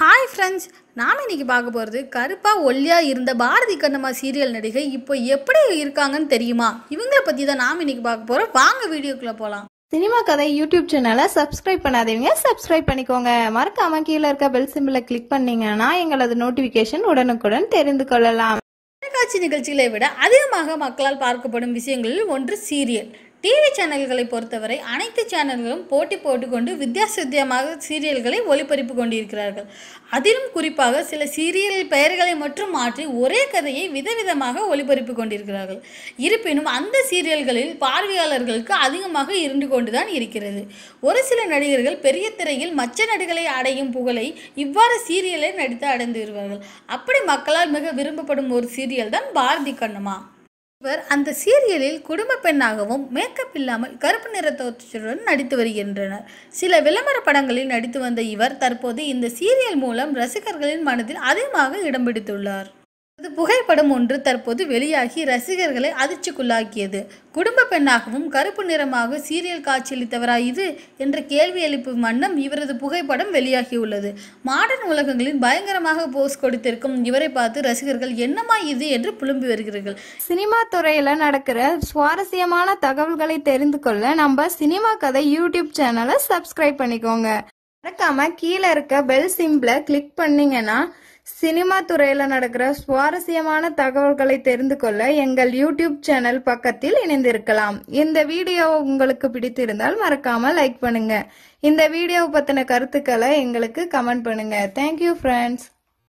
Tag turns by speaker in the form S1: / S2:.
S1: hi friends நாம் இன்றைக்கி பார்க்க போகிறது கருப்பாக ஒல்லியாக இருந்த பாரதி கண்ணம்மா சீரியல் நடிகை இப்போ எப்படி இருக்காங்கன்னு தெரியுமா இவங்களை பற்றி தான் நாம் இன்றைக்கி பார்க்க போகிறோம் வாங்க வீடியோக்குள்ளே போகலாம்
S2: சினிமா கதை யூடியூப் சேனலை சப்ஸ்கிரைப் பண்ணாதீங்க சப்ஸ்கிரைப் பண்ணிக்கோங்க மறக்காம கீழே இருக்க
S1: பெல் சிம்பிளை கிளிக் பண்ணீங்கன்னா எங்களது நோட்டிஃபிகேஷன் உடனுக்குடன் தெரிந்து கொள்ளலாம் தொலைக்காட்சி நிகழ்ச்சிகளை விட அதிகமாக மக்களால் பார்க்கப்படும் விஷயங்களில் ஒன்று சீரியல் டிவி சேனல்களை பொறுத்தவரை அனைத்து சேனல்களும் போட்டி போட்டுக்கொண்டு வித்தியாச சீரியல்களை ஒளிபரப்பு கொண்டிருக்கிறார்கள் அதிலும் குறிப்பாக சில சீரியல் பெயர்களை மட்டும் மாற்றி ஒரே கதையை விதவிதமாக ஒளிபரப்பு கொண்டிருக்கிறார்கள் இருப்பினும் அந்த சீரியல்களில் பார்வையாளர்களுக்கு அதிகமாக இருந்து கொண்டுதான் இருக்கிறது ஒரு சில நடிகர்கள் பெரிய திரையில் மற்ற நடிகளை அடையும் புகழை இவ்வாறு சீரியலை நடித்து அடைந்து வருவார்கள் அப்படி மக்களால் மிக விரும்பப்படும் ஒரு சீரியல் தான் பாரதி கண்ணமா இவர் அந்த சீரியலில் குடும்ப பெண்ணாகவும் மேக்கப் இல்லாமல் கருப்பு நிற தோற்றத்துடன் நடித்து வருகின்றனர் சில விளம்பர படங்களில் நடித்து வந்த இவர் தற்போது இந்த சீரியல் மூலம் ரசிகர்களின் மனதில் அதிகமாக இடம் பிடித்துள்ளார் இது புகைப்படம் ஒன்று தற்போது வெளியாகி ரசிகர்களை அதிர்ச்சிக்குள்ளாக்கியது குடும்ப பெண்ணாகவும் கருப்பு நிறமாக சீரியல் காட்சியளித்தவரா இது என்ற கேள்வி எழுப்பும் வண்ணம் இவரது புகைப்படம் வெளியாகியுள்ளது மாடர்ன் உலகங்களில் பயங்கரமாக போஸ் கொடுத்திருக்கும் இவரை பார்த்து ரசிகர்கள் என்னமா இது என்று புலம்பி வருகிறார்கள் சினிமா துறையில நடக்கிற சுவாரஸ்யமான தகவல்களை தெரிந்து கொள்ள நம்ம
S2: சினிமா கதை யூடியூப் சேனலை சப்ஸ்கிரைப் பண்ணிக்கோங்க மறக்காம கீழே இருக்க பெல் சிம்பிளை கிளிக் பண்ணீங்கன்னா சினிமா துறையில நடக்கிற சுவாரஸ்யமான தகவல்களை தெரிந்து கொள்ள எங்கள் யூடியூப் சேனல் பக்கத்தில் இணைந்திருக்கலாம் இந்த வீடியோ உங்களுக்கு பிடித்திருந்தால் மறக்காம லைக் பண்ணுங்க இந்த வீடியோ பத்தின கருத்துக்களை எங்களுக்கு கமெண்ட் பண்ணுங்க தேங்க்யூ ஃப்ரெண்ட்ஸ்